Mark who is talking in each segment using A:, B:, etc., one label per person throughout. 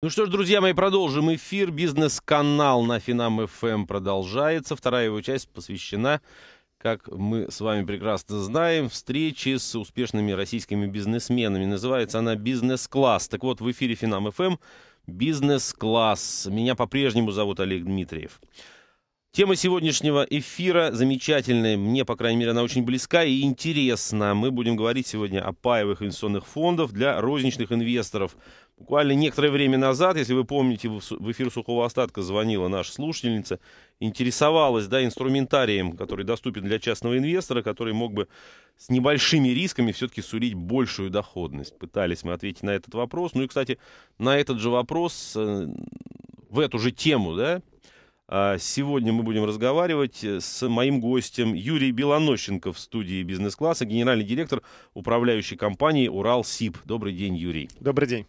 A: Ну что ж, друзья мои, продолжим эфир. Бизнес-канал на Финам ФМ эм продолжается. Вторая его часть посвящена, как мы с вами прекрасно знаем, встрече с успешными российскими бизнесменами. Называется она «Бизнес-класс». Так вот, в эфире Финам ФМ эм «Бизнес-класс». Меня по-прежнему зовут Олег Дмитриев. Тема сегодняшнего эфира замечательная, мне, по крайней мере, она очень близка и интересна. Мы будем говорить сегодня о паевых инвестиционных фондах для розничных инвесторов – Буквально некоторое время назад, если вы помните, в эфир «Сухого остатка» звонила наша слушательница, интересовалась да, инструментарием, который доступен для частного инвестора, который мог бы с небольшими рисками все-таки сулить большую доходность. Пытались мы ответить на этот вопрос. Ну и, кстати, на этот же вопрос, э, в эту же тему, да, а, Сегодня мы будем разговаривать с моим гостем Юрий Белонощенко в студии бизнес-класса, генеральный директор управляющей компании «Урал СИП». Добрый день, Юрий. Добрый день.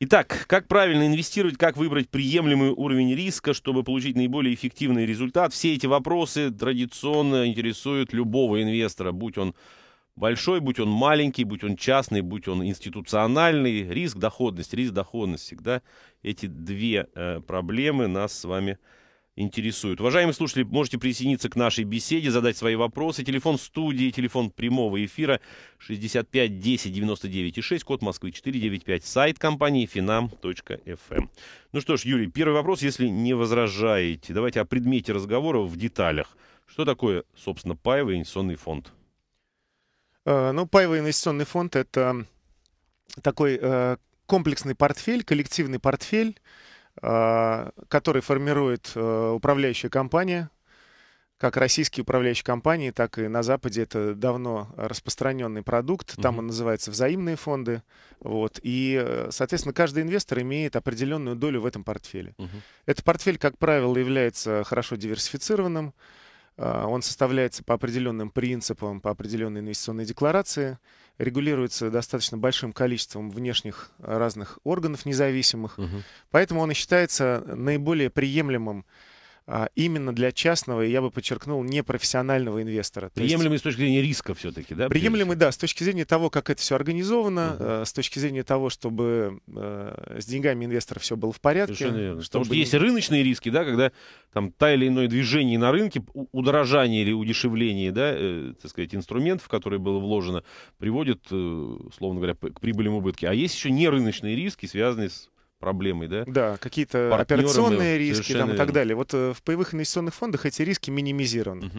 A: Итак, как правильно инвестировать, как выбрать приемлемый уровень риска, чтобы получить наиболее эффективный результат? Все эти вопросы традиционно интересуют любого инвестора, будь он большой, будь он маленький, будь он частный, будь он институциональный. Риск, доходность, риск, доходность всегда. Эти две э, проблемы нас с вами интересуют. Уважаемые слушатели, можете присоединиться к нашей беседе, задать свои вопросы. Телефон студии, телефон прямого эфира 65 10 99 6, код Москвы 495, сайт компании finam.fm. Эм. Ну что ж, Юрий, первый вопрос, если не возражаете. Давайте о предмете разговора в деталях. Что такое, собственно, паевый инвестиционный фонд?
B: Э, ну, паевый инвестиционный фонд – это такой э, комплексный портфель, коллективный портфель, а, который формирует э, управляющая компания, как российские управляющие компании, так и на Западе это давно распространенный продукт. Там он называется взаимные фонды. Вот. И, э, соответственно, каждый инвестор имеет определенную долю в этом портфеле. Mm-hmm. Этот портфель, как правило, является хорошо диверсифицированным. А, он составляется по определенным принципам, по определенной инвестиционной декларации, регулируется достаточно большим количеством внешних разных органов независимых, угу. поэтому он и считается наиболее приемлемым а, именно для частного, и я бы подчеркнул, непрофессионального инвестора. приемлемый
A: есть, с точки зрения риска все-таки, да?
B: Приемлемый, да, с точки зрения того, как это все организовано, uh-huh. с точки зрения того, чтобы а, с деньгами инвестора все было в порядке. Совершенно верно. Чтобы... Потому что есть
A: рыночные риски, да, когда там та или иное движение на рынке, удорожание или удешевление, да, э, так сказать, инструментов, в которые было вложено, приводит, э, словно говоря, к прибыли и убытке А есть еще нерыночные риски, связанные с проблемой, да?
B: Да, какие-то операционные риски совершенно... там, и так далее. Вот э, в паевых инвестиционных фондах эти риски минимизированы. Угу.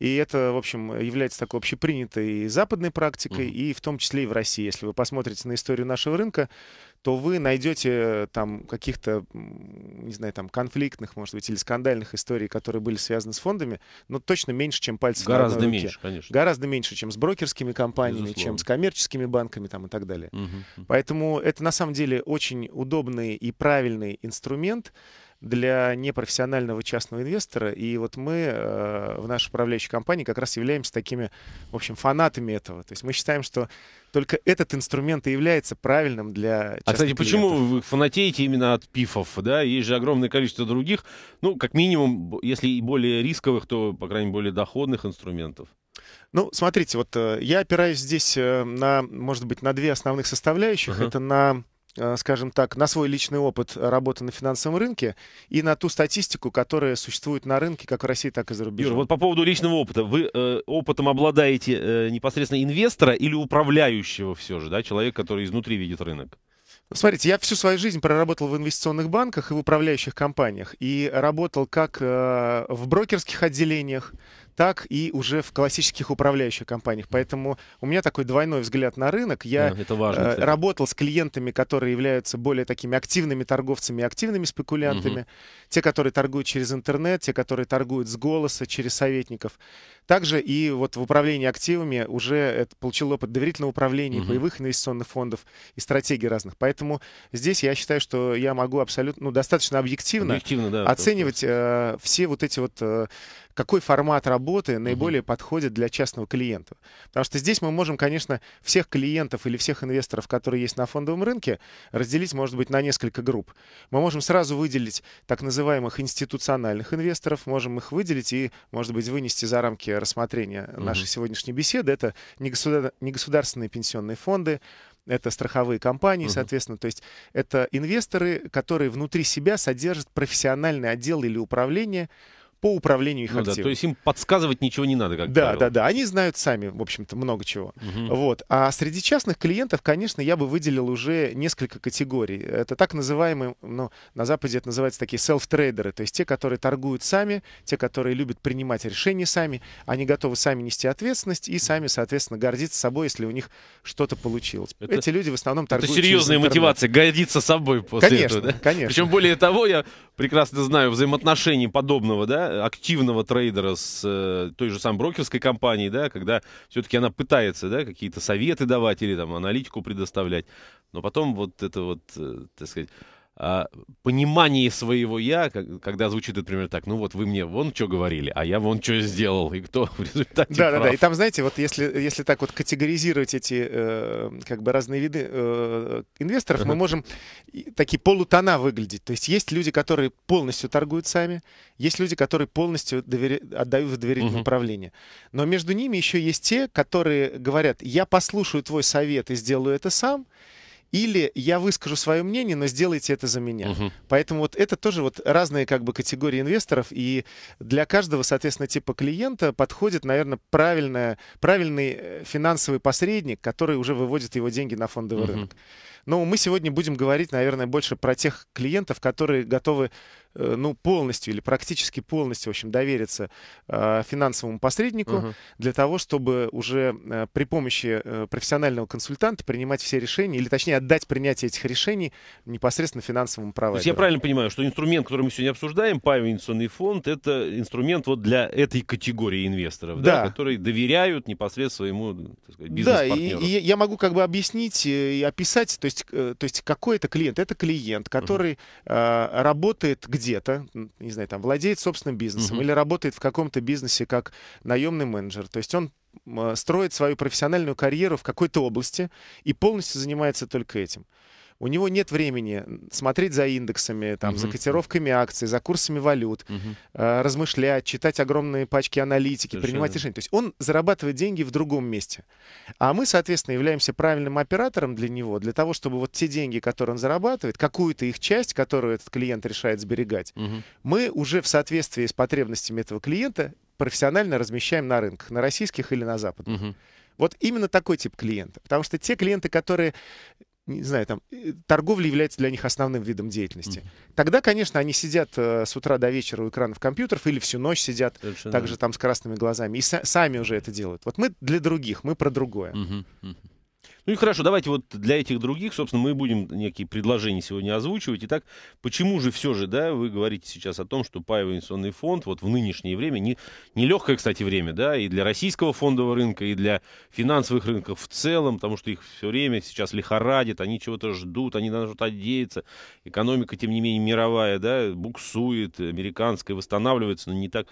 B: И это, в общем, является такой общепринятой западной практикой, угу. и в том числе и в России. Если вы посмотрите на историю нашего рынка, то вы найдете э, там каких-то, не знаю, там конфликтных, может быть, или скандальных историй, которые были связаны с фондами, но точно меньше, чем пальцы Гораздо на одной меньше, руке. конечно. Гораздо меньше, чем с брокерскими компаниями, Безусловно. чем с коммерческими банками там и так далее. Угу. Поэтому это на самом деле очень удобный и правильный инструмент, для непрофессионального частного инвестора. И вот мы э, в нашей управляющей компании как раз являемся такими, в общем, фанатами этого. То есть мы считаем, что только этот инструмент и является правильным для А, кстати, клиентов. почему
A: вы фанатеете именно от пифов, да? Есть же огромное количество других, ну, как минимум, если и более рисковых, то, по крайней мере, более доходных инструментов.
B: Ну, смотрите, вот э, я опираюсь здесь э, на, может быть, на две основных составляющих. Uh-huh. Это на Э, скажем так, на свой личный опыт работы на финансовом рынке и на ту статистику, которая существует на рынке как в России, так и за рубежом. Юр, вот
A: по поводу личного опыта. Вы э, опытом обладаете э, непосредственно инвестора или управляющего все же, да, человек, который изнутри видит рынок?
B: Смотрите, я всю свою жизнь проработал в инвестиционных банках и в управляющих компаниях. И работал как э, в брокерских отделениях, так и уже в классических управляющих компаниях. Поэтому у меня такой двойной взгляд на рынок. Я да, э, это важно, э, работал с клиентами, которые являются более такими активными торговцами активными спекулянтами. Угу. Те, которые торгуют через интернет, те, которые торгуют с голоса, через советников. Также и вот в управлении активами уже получил опыт доверительного управления, угу. боевых инвестиционных фондов и стратегий разных. Поэтому здесь я считаю, что я могу абсолютно, ну, достаточно объективно, объективно да, оценивать э, все вот эти вот э, какой формат работы наиболее mm-hmm. подходит для частного клиента. Потому что здесь мы можем, конечно, всех клиентов или всех инвесторов, которые есть на фондовом рынке, разделить, может быть, на несколько групп. Мы можем сразу выделить так называемых институциональных инвесторов, можем их выделить и, может быть, вынести за рамки рассмотрения mm-hmm. нашей сегодняшней беседы. Это негосудар... негосударственные пенсионные фонды, это страховые компании, uh-huh. соответственно, то есть это инвесторы, которые внутри себя содержат профессиональный отдел или управление, по управлению их ну, активами. Да, то
A: есть им подсказывать ничего не надо, как Да, правило.
B: да, да. Они знают сами, в общем-то, много чего. Угу. Вот. А среди частных клиентов, конечно, я бы выделил уже несколько категорий. Это так называемые, ну, на Западе это называется такие self трейдеры то есть те, которые торгуют сами, те, которые любят принимать решения сами, они готовы сами нести ответственность и сами, соответственно, гордиться собой, если у них что-то получилось. Это, Эти люди в основном торгуют Это серьезная мотивация,
A: гордиться собой после конечно, этого, да? Конечно, Причем более того, я прекрасно знаю взаимоотношения подобного, да, Э, активного трейдера с э, той же самой брокерской компанией, да, когда все-таки она пытается, да, какие-то советы давать или там аналитику предоставлять, но потом вот это вот, э, так сказать, а, понимании своего я, когда звучит, например, так, ну вот вы мне вон что говорили, а я вон что сделал, и кто в результате Да, прав. да, да, и
B: там, знаете, вот если, если так вот категоризировать эти э, как бы разные виды э, инвесторов, мы можем такие полутона выглядеть. То есть есть люди, которые полностью торгуют сами, есть люди, которые полностью доверя... отдают в доверительное uh-huh. управление. Но между ними еще есть те, которые говорят, я послушаю твой совет и сделаю это сам, или я выскажу свое мнение, но сделайте это за меня. Угу. Поэтому вот это тоже вот разные как бы категории инвесторов, и для каждого, соответственно, типа клиента подходит, наверное, правильная, правильный э, финансовый посредник, который уже выводит его деньги на фондовый угу. рынок. Но мы сегодня будем говорить, наверное, больше про тех клиентов, которые готовы Э, ну, полностью или практически полностью, в общем, довериться э, финансовому посреднику угу. для того, чтобы уже э, при помощи профессионального консультанта принимать все решения, или точнее отдать принятие этих решений непосредственно финансовому провайдеру. То есть я
A: правильно понимаю, что инструмент, который мы сегодня обсуждаем, паевый инвестиционный фонд, это инструмент вот для этой категории инвесторов, да, да которые доверяют непосредственно своему бизнес-партнеру. Да,
B: и, и я могу как бы объяснить и описать, то есть, то есть какой это клиент? Это клиент, который угу. работает, где где-то, не знаю, там владеет собственным бизнесом uh-huh. или работает в каком-то бизнесе как наемный менеджер. То есть он э, строит свою профессиональную карьеру в какой-то области и полностью занимается только этим у него нет времени смотреть за индексами, там, угу. за котировками акций, за курсами валют, угу. э, размышлять, читать огромные пачки аналитики, Совершенно. принимать решения. То есть он зарабатывает деньги в другом месте. А мы, соответственно, являемся правильным оператором для него, для того, чтобы вот те деньги, которые он зарабатывает, какую-то их часть, которую этот клиент решает сберегать, угу. мы уже в соответствии с потребностями этого клиента профессионально размещаем на рынках, на российских или на западных. Угу. Вот именно такой тип клиента. Потому что те клиенты, которые не знаю, там, э, торговля является для них основным видом деятельности. Mm. Тогда, конечно, они сидят э, с утра до вечера у экранов компьютеров или всю ночь сидят Совершенно также там с красными глазами и с- сами уже это делают. Вот мы для других, мы про другое. Mm-hmm. Mm-hmm.
A: Ну и хорошо, давайте вот для этих других, собственно, мы будем некие предложения сегодня озвучивать. Итак, почему же все же, да, вы говорите сейчас о том, что паевый инвестиционный фонд вот в нынешнее время, не, нелегкое, кстати, время, да, и для российского фондового рынка, и для финансовых рынков в целом, потому что их все время сейчас лихорадит, они чего-то ждут, они на что Экономика, тем не менее, мировая, да, буксует, американская восстанавливается, но не так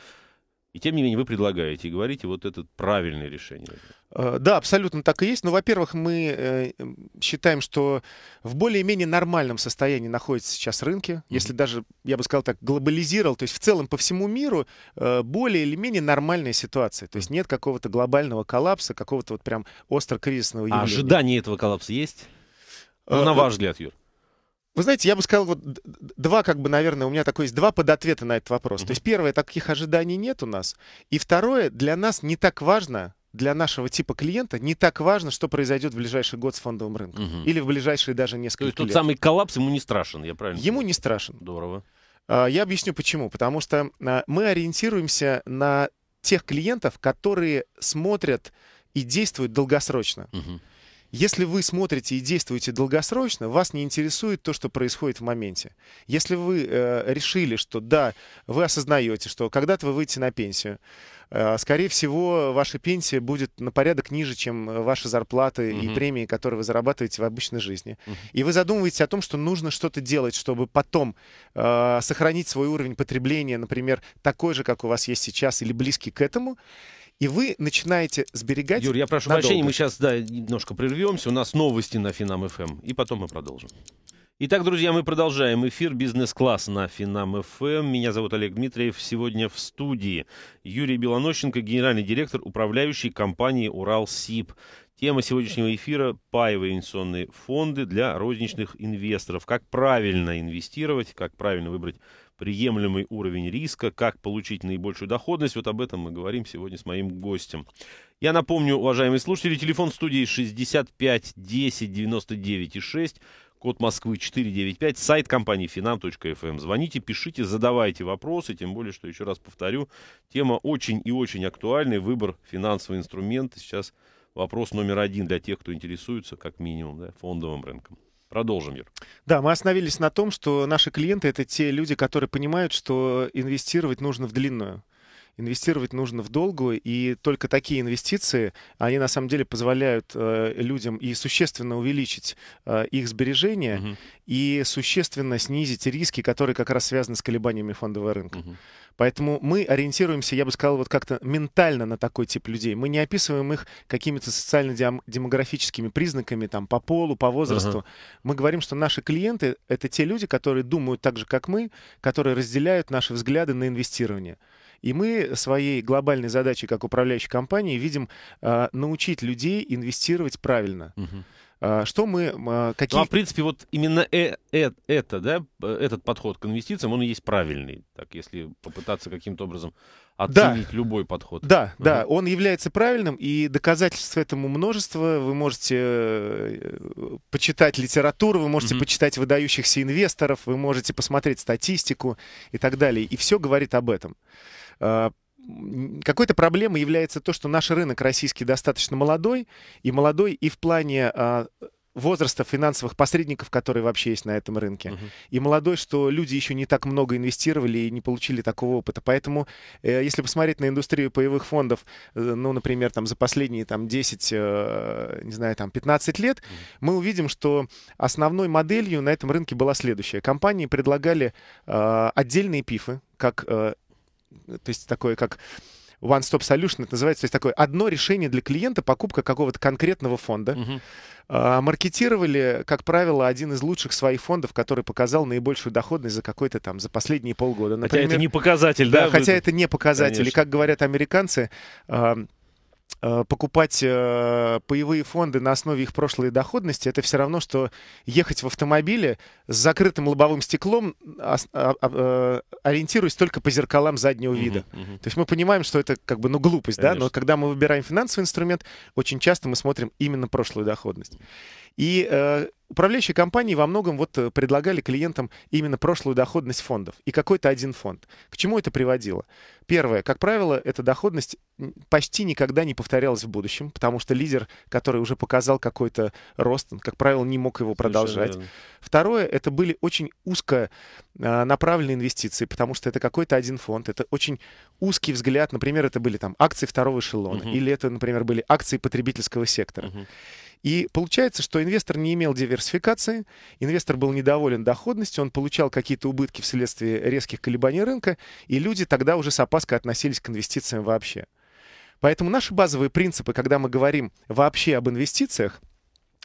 A: и тем не менее вы предлагаете и говорите, вот это правильное решение.
B: Э, да, абсолютно так и есть. Но, ну, во-первых, мы э, считаем, что в более-менее нормальном состоянии находятся сейчас рынки. Если даже, я бы сказал так, глобализировал, то есть в целом по всему миру э, более или менее нормальная ситуация. То есть нет какого-то глобального коллапса, какого-то вот прям остро-кризисного явления. А ожидание
A: этого коллапса есть? Ну, на ваш взгляд, Юр.
B: Вы знаете, я бы сказал, вот два, как бы, наверное, у меня такой есть, два подответа на этот вопрос. Mm-hmm. То есть первое, таких ожиданий нет у нас. И второе, для нас не так важно, для нашего типа клиента не так важно, что произойдет в ближайший год с фондовым рынком. Угу. Или в ближайшие даже несколько лет. То есть лет. тот самый коллапс ему не страшен, я правильно Ему понимаю? не страшен. Здорово. А, я объясню почему. Потому что а, мы ориентируемся на тех клиентов, которые смотрят и действуют долгосрочно. Угу. Если вы смотрите и действуете долгосрочно, вас не интересует то, что происходит в моменте. Если вы э, решили, что да, вы осознаете, что когда-то вы выйдете на пенсию, э, скорее всего, ваша пенсия будет на порядок ниже, чем э, ваши зарплаты угу. и премии, которые вы зарабатываете в обычной жизни. Угу. И вы задумываетесь о том, что нужно что-то делать, чтобы потом э, сохранить свой уровень потребления, например, такой же, как у вас есть сейчас, или близкий к этому и вы начинаете сберегать. Юр, я прошу надолго. прощения, мы
A: сейчас да, немножко прервемся. У нас новости на Финам ФМ, эм. и потом мы продолжим. Итак, друзья, мы продолжаем эфир «Бизнес-класс» на Финам ФМ. Эм. Меня зовут Олег Дмитриев. Сегодня в студии Юрий Белонощенко, генеральный директор управляющей компании урал Тема сегодняшнего эфира – паевые инвестиционные фонды для розничных инвесторов. Как правильно инвестировать, как правильно выбрать приемлемый уровень риска, как получить наибольшую доходность. Вот об этом мы говорим сегодня с моим гостем. Я напомню, уважаемые слушатели, телефон студии 65 10 99 6, код Москвы 495, сайт компании finam.fm. Эм. Звоните, пишите, задавайте вопросы, тем более, что еще раз повторю, тема очень и очень актуальная, выбор финансового инструмента сейчас вопрос номер один для тех, кто интересуется, как минимум, да, фондовым рынком. Продолжим, Юр.
B: Да, мы остановились на том, что наши клиенты — это те люди, которые понимают, что инвестировать нужно в длинную инвестировать нужно в долгую, и только такие инвестиции, они на самом деле позволяют э, людям и существенно увеличить э, их сбережения, угу. и существенно снизить риски, которые как раз связаны с колебаниями фондового рынка. Угу. Поэтому мы ориентируемся, я бы сказал, вот как-то ментально на такой тип людей. Мы не описываем их какими-то социально-демографическими признаками, там, по полу, по возрасту. Uh-huh. Мы говорим, что наши клиенты — это те люди, которые думают так же, как мы, которые разделяют наши взгляды на инвестирование. И мы своей глобальной задачей как управляющей компании видим э, научить людей инвестировать правильно. Угу. Что мы... А, какие... Ну, а в принципе,
A: вот именно э э это, да, этот подход к инвестициям, он и есть правильный, так, если попытаться каким-то образом оценить да. любой подход. Да,
B: угу. да, он является правильным, и доказательств этому множество. Вы можете э, почитать литературу, вы можете угу. почитать выдающихся инвесторов, вы можете посмотреть статистику и так далее. И все говорит об этом. А, какой-то проблемой является то, что наш рынок российский достаточно молодой, и молодой и в плане а, возраста финансовых посредников, которые вообще есть на этом рынке. Uh-huh. И молодой, что люди еще не так много инвестировали и не получили такого опыта. Поэтому, э, если посмотреть на индустрию паевых фондов, э, ну, например, там за последние там 10, э, не знаю, там 15 лет, uh-huh. мы увидим, что основной моделью на этом рынке была следующая. Компании предлагали э, отдельные пифы, как э, то есть такое как One Stop Solution, это называется, то есть такое одно решение для клиента, покупка какого-то конкретного фонда. Uh-huh. маркетировали, как правило, один из лучших своих фондов, который показал наибольшую доходность за какой-то там, за последние полгода. Например, хотя это не
A: показатель, да? да хотя это
B: не показатель. Конечно. И как говорят американцы, Э, покупать э, паевые фонды на основе их прошлой доходности, это все равно, что ехать в автомобиле с закрытым лобовым стеклом, а, а, э, ориентируясь только по зеркалам заднего вида. Uh-huh, То есть мы понимаем, что это как бы ну глупость, Конечно. да, но когда мы выбираем финансовый инструмент, очень часто мы смотрим именно прошлую доходность. И э, управляющие компании во многом вот э, предлагали клиентам именно прошлую доходность фондов и какой-то один фонд. К чему это приводило? Первое, как правило, эта доходность почти никогда не повторялась в будущем, потому что лидер, который уже показал какой-то рост, он, как правило, не мог его продолжать. Совершенно. Второе, это были очень узко а, направленные инвестиции, потому что это какой-то один фонд, это очень узкий взгляд. Например, это были там акции второго эшелона, угу. или это, например, были акции потребительского сектора. Угу. И получается, что инвестор не имел диверсификации, инвестор был недоволен доходностью, он получал какие-то убытки вследствие резких колебаний рынка, и люди тогда уже с опаской относились к инвестициям вообще. Поэтому наши базовые принципы, когда мы говорим вообще об инвестициях,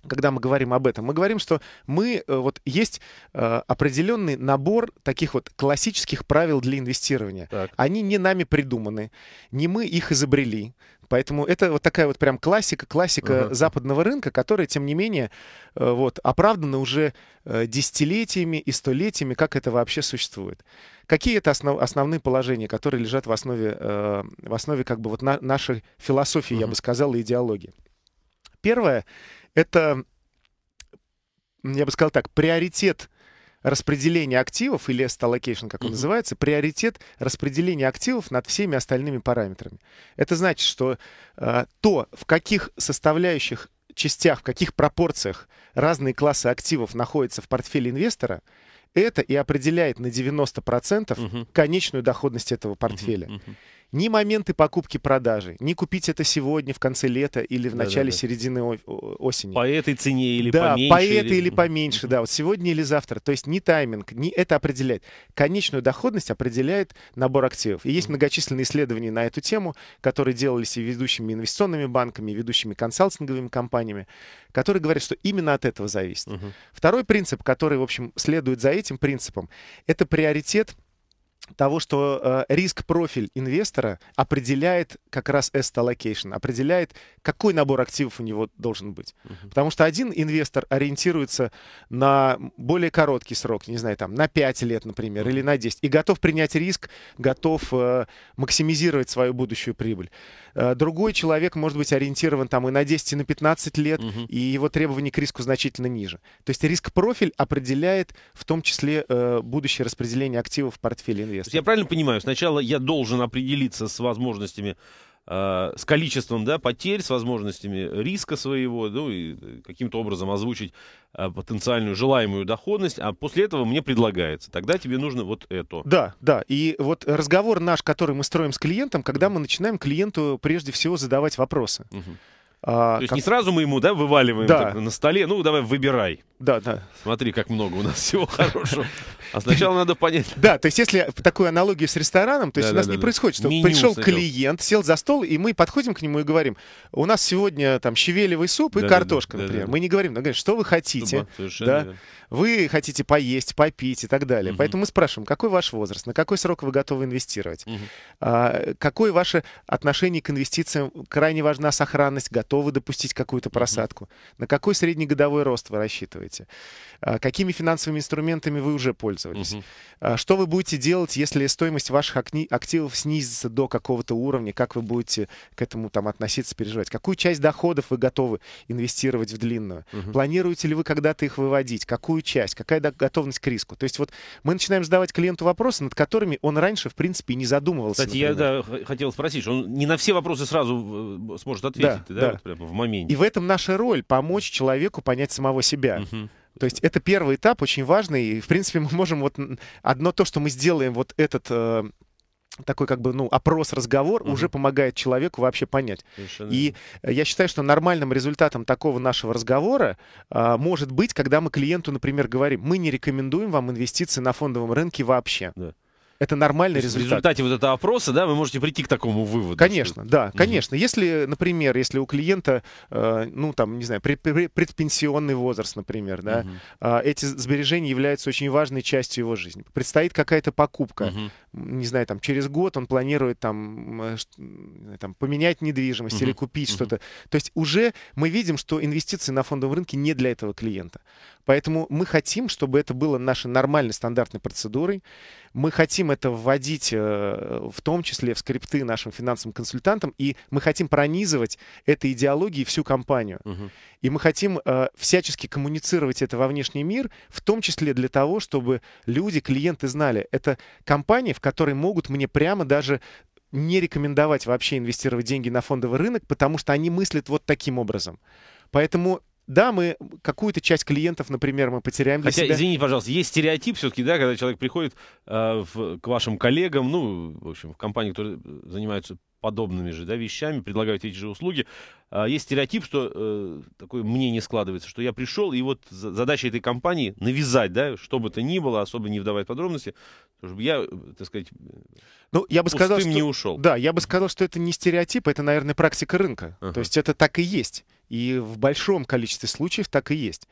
B: когда мы говорим об этом, мы говорим, что мы э, вот есть э, определенный набор таких вот классических правил для инвестирования. Так. Они не нами придуманы, не мы их изобрели. Поэтому это вот такая вот прям классика, классика uh-huh. западного рынка, которая, тем не менее, э, вот, оправдана уже э, десятилетиями и столетиями, как это вообще существует. Какие это основ, основные положения, которые лежат в основе, э, в основе как бы вот на, нашей философии, uh-huh. я бы сказал, и идеологии? Первое — это, я бы сказал так, приоритет — распределение активов, или asset как он mm-hmm. называется, приоритет распределения активов над всеми остальными параметрами. Это значит, что э, то, в каких составляющих частях, в каких пропорциях разные классы активов находятся в портфеле инвестора, это и определяет на 90% угу. Uh -huh. конечную доходность этого портфеля. uh -huh, uh -huh ни моменты покупки-продажи, ни купить это сегодня, в конце лета или в начале да, да. середины осени.
A: По этой цене или да, поменьше. по этой или, или
B: поменьше, да, вот сегодня или завтра. То есть ни тайминг, ни это определяет. Конечную доходность определяет набор активов. И есть многочисленные исследования на эту тему, которые делались и ведущими инвестиционными банками, и ведущими консалтинговыми компаниями, которые говорят, что именно от этого зависит. Угу. Второй принцип, который, в общем, следует за этим принципом, это приоритет того, что э, риск-профиль инвестора определяет как раз asset allocation, определяет, какой набор активов у него должен быть. Uh-huh. Потому что один инвестор ориентируется на более короткий срок, не знаю, там, на 5 лет, например, uh-huh. или на 10, и готов принять риск, готов э, максимизировать свою будущую прибыль. Э, другой человек может быть ориентирован там и на 10, и на 15 лет, uh-huh. и его требования к риску значительно ниже. То есть риск-профиль определяет в том числе э, будущее распределение активов в портфеле Интересно.
A: Я правильно понимаю, сначала я должен определиться с возможностями а, с количеством да, потерь, с возможностями риска своего, ну и э, каким-то образом озвучить а, потенциальную желаемую доходность, а после этого мне предлагается. Тогда тебе нужно вот это. Да,
B: да. И вот разговор наш, который мы строим с клиентом, когда мы начинаем клиенту прежде всего задавать вопросы. Угу. А, То есть как...
A: не сразу мы ему, да, вываливаем да. на столе, ну давай выбирай. Да, да. Смотри, как много у нас всего хорошего. А сначала надо понять.
B: Да, то есть если такую аналогию с рестораном, то есть у нас не происходит, что пришел клиент, сел за стол, и мы подходим к нему и говорим, у нас сегодня там щавелевый суп и картошка, например. Мы не говорим, но говорим, что вы хотите. Да. Вы хотите поесть, попить и так далее. Поэтому мы спрашиваем, какой ваш возраст, на какой срок вы готовы инвестировать, а, какое ваше отношение к инвестициям, крайне важна сохранность, готовы допустить какую-то просадку, на какой среднегодовой рост вы рассчитываете делаете, а какими финансовыми инструментами вы уже пользовались, угу. что вы будете делать, если стоимость ваших активов снизится до какого-то уровня, как вы будете к этому там относиться, переживать, какую часть доходов вы готовы инвестировать в длинную, угу. планируете ли вы когда-то их выводить, какую часть, какая готовность к риску. То есть вот мы начинаем задавать клиенту вопросы, над которыми он раньше, в принципе, не задумывался. Кстати, например.
A: я да, хотел спросить, что он не на все вопросы сразу э, сможет ответить, да, да, да. Вот прямо в моменте. И в
B: этом наша роль помочь человеку понять самого себя. Угу. То есть это первый этап, очень важный. И, в принципе, мы можем вот одно то, что мы сделаем вот этот э, такой как бы, ну, опрос, разговор угу. уже помогает человеку вообще понять. Совершенно. И я считаю, что нормальным результатом такого нашего разговора э, может быть, когда мы клиенту, например, говорим, мы не рекомендуем вам инвестиции на фондовом рынке вообще. Да. Это нормальный есть, результат. В
A: результате вот этого опроса, да, вы можете прийти к такому выводу.
B: Конечно, что... да, угу. конечно. Если, например, если у клиента, э, ну, там, не знаю, пред, предпенсионный возраст, например, да, угу. э, эти сбережения являются очень важной частью его жизни. Предстоит какая-то покупка. Угу. Не знаю, там, через год он планирует там, э, там поменять недвижимость угу. или купить угу. что-то. То есть уже мы видим, что инвестиции на фондовом рынке не для этого клиента. Поэтому мы хотим, чтобы это было нашей нормальной стандартной процедурой мы хотим это вводить э, в том числе в скрипты нашим финансовым консультантам, и мы хотим пронизывать этой идеологией всю компанию. Угу. И мы хотим э, всячески коммуницировать это во внешний мир, в том числе для того, чтобы люди, клиенты знали, это компания, в которой могут мне прямо даже не рекомендовать вообще инвестировать деньги на фондовый рынок, потому что они мыслят вот таким образом. Поэтому да, мы какую-то часть клиентов, например, мы потеряем для Хотя, себя.
A: извините, пожалуйста, есть стереотип все-таки, да, когда человек приходит э, в, к вашим коллегам, ну, в общем, в компании, которые э, занимаются подобными же да, вещами, предлагают эти же услуги. А, есть стереотип, что э, такое мнение складывается, что я пришел, и вот задача этой компании навязать, да, что бы то ни было, особо не вдавать подробности, чтобы я, так сказать, э,
B: ну, я бы сказал, что, не ушел. Да, я бы сказал, что это не стереотип, это, наверное, практика рынка. Uh-huh. То есть это так и есть. И в большом количестве случаев так и есть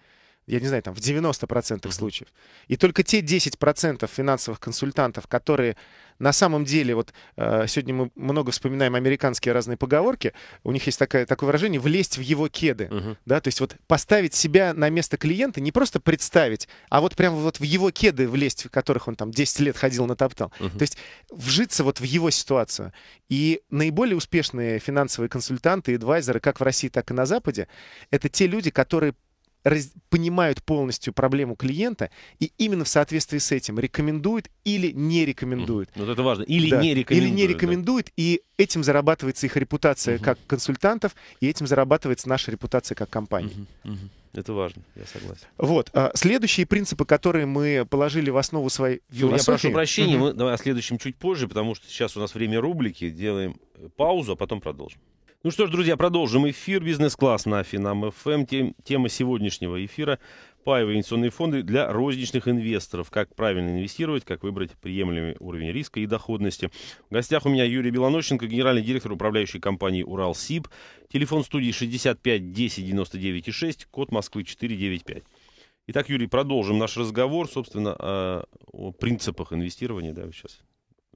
B: я не знаю, там в 90% случаев. И только те 10% финансовых консультантов, которые на самом деле, вот э, сегодня мы много вспоминаем американские разные поговорки, у них есть такое, такое выражение «влезть в его кеды», uh-huh. да, то есть вот поставить себя на место клиента, не просто представить, а вот прямо вот в его кеды влезть, в которых он там 10 лет ходил, натоптал. Uh-huh. То есть вжиться вот в его ситуацию. И наиболее успешные финансовые консультанты, адвайзеры, как в России, так и на Западе, это те люди, которые раз, понимают полностью проблему клиента и именно в соответствии с этим рекомендуют или не рекомендуют.
A: Вот это важно. Или да. не рекомендуют. Или не рекомендуют,
B: да. и этим зарабатывается их репутация угу. как консультантов, и этим зарабатывается наша репутация как компании.
A: Угу. Угу. Это важно, я согласен.
B: Вот. А, следующие принципы, которые мы положили в основу своей философии... Я прошу прощения, угу. мы
A: давай о следующем чуть позже, потому что сейчас у нас время рубрики, делаем э, паузу, а потом продолжим. Ну что ж, друзья, продолжим эфир «Бизнес-класс» на Финам ФМ. Тем, тема сегодняшнего эфира – паевые инвестиционные фонды для розничных инвесторов. Как правильно инвестировать, как выбрать приемлемый уровень риска и доходности. В гостях у меня Юрий Белонощенко, генеральный директор управляющей компании «Уралсиб». Телефон студии 65 10 99 6, код Москвы 495. Итак, Юрий, продолжим наш разговор, собственно, о, а, о принципах инвестирования. Да, вы сейчас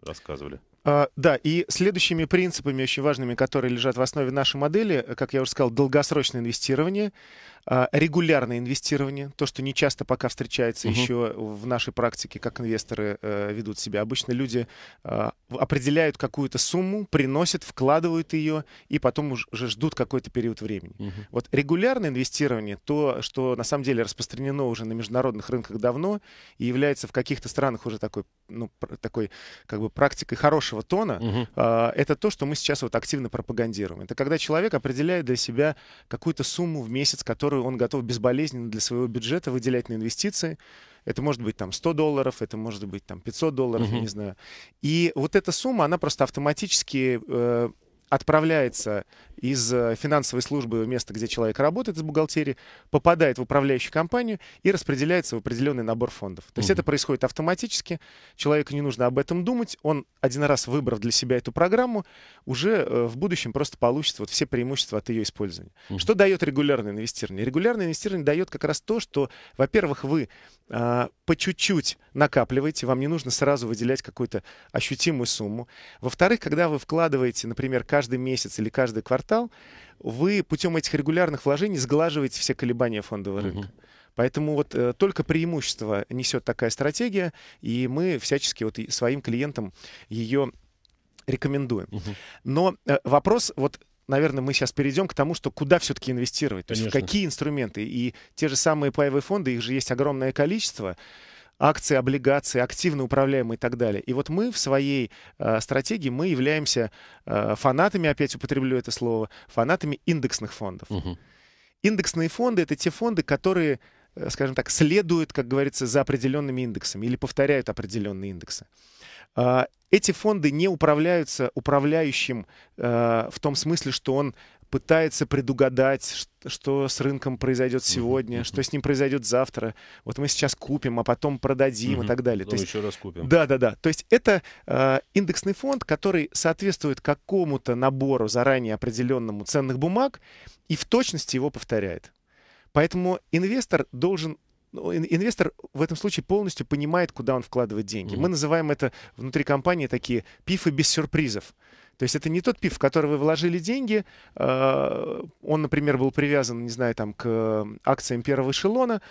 A: рассказывали.
B: А, да, и следующими принципами, очень важными, которые лежат в основе нашей модели, э, как я уже сказал, долгосрочное инвестирование, а, регулярное инвестирование, то, что не часто пока встречается угу. еще в нашей практике, как инвесторы э, ведут себя. Обычно люди а, определяют какую-то сумму, приносят, вкладывают ее и потом уже ждут какой-то период времени. Угу. Вот регулярное инвестирование, то, что на самом деле распространено уже на международных рынках давно и является в каких-то странах уже такой, ну, такой как бы практикой хорошего тона, угу. это то, что мы сейчас вот активно пропагандируем. Это когда человек определяет для себя какую-то сумму в месяц, которая которую он готов безболезненно для своего бюджета выделять на инвестиции. Это может быть там 100 долларов, это может быть там 500 долларов, угу. я не знаю. И вот эта сумма, она просто автоматически э, отправляется из э, финансовой службы, места, где человек работает, из бухгалтерии, попадает в управляющую компанию и распределяется в определенный набор фондов. То есть угу. это происходит автоматически, человеку не нужно об этом думать, он один раз выбрав для себя эту программу, уже э, в будущем просто получит вот все преимущества от ее использования. Угу. Что дает регулярное инвестирование? Регулярное инвестирование дает как раз то, что, во-первых, вы э, по чуть-чуть накапливаете, вам не нужно сразу выделять какую-то ощутимую сумму. Во-вторых, когда вы вкладываете, например, каждый месяц или каждый квартал, квартал, вы путем этих регулярных вложений сглаживаете все колебания фондового рынка. Угу. Поэтому вот э, только преимущество несет такая стратегия, и мы всячески вот своим клиентам ее рекомендуем. Угу. Но э, вопрос вот наверное, мы сейчас перейдем к тому, что куда все-таки инвестировать, Конечно. то есть в какие инструменты. И те же самые паевые фонды, их же есть огромное количество акции, облигации, активно управляемые и так далее. И вот мы в своей э, стратегии, мы являемся э, фанатами, опять употреблю это слово, фанатами индексных фондов. Угу. Индексные фонды — это те фонды, которые, э, скажем так, следуют, как говорится, за определенными индексами или повторяют определенные индексы. Э, эти фонды не управляются управляющим э, в том смысле, что он пытается предугадать, что с рынком произойдет сегодня, mm-hmm. что с ним произойдет завтра. Вот мы сейчас купим, а потом продадим mm-hmm. и так далее. Потом То еще раз купим. Да, да, да. То есть это э, индексный фонд, который соответствует какому-то набору заранее определенному ценных бумаг и в точности его повторяет. Поэтому инвестор должен ну, инвестор в этом случае полностью понимает, куда он вкладывает деньги. Mm-hmm. Мы называем это внутри компании такие пифы без сюрпризов. То есть это не тот пиф, в который вы вложили деньги. А, он, например, был привязан, не знаю, там, к акциям первого эшелона